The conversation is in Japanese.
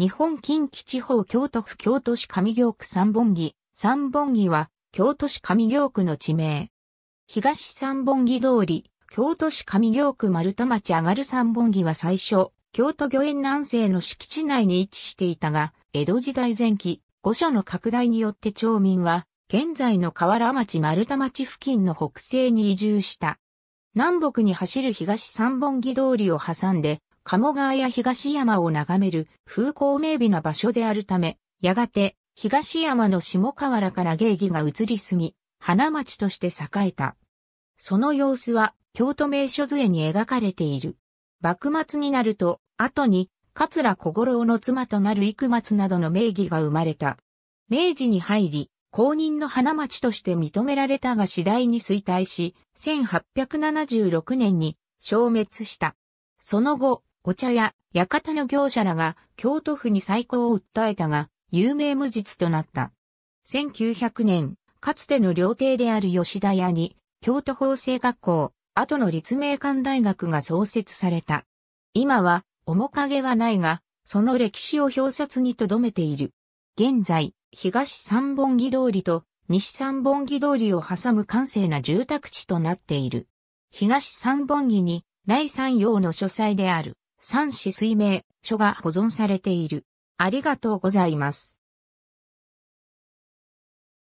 日本近畿地方京都府京都市上京区三本木。三本木は京都市上京区の地名。東三本木通り、京都市上京区丸太町上がる三本木は最初、京都御苑南西の敷地内に位置していたが、江戸時代前期、五所の拡大によって町民は、現在の河原町丸太町付近の北西に移住した。南北に走る東三本木通りを挟んで、鴨川や東山を眺める風光明媚な場所であるため、やがて東山の下河原から芸妓が移り住み、花町として栄えた。その様子は京都名所図絵に描かれている。幕末になると、後に、桂小五郎の妻となる幾松などの名義が生まれた。明治に入り、公認の花町として認められたが次第に衰退し、1876年に消滅した。その後、お茶屋、館の業者らが京都府に再興を訴えたが、有名無実となった。1900年、かつての料亭である吉田屋に、京都法制学校、後の立命館大学が創設された。今は、面影はないが、その歴史を表札に留めている。現在、東三本木通りと西三本木通りを挟む閑静な住宅地となっている。東三本木に、来山洋の書斎である。三子水明書が保存されている。ありがとうございます。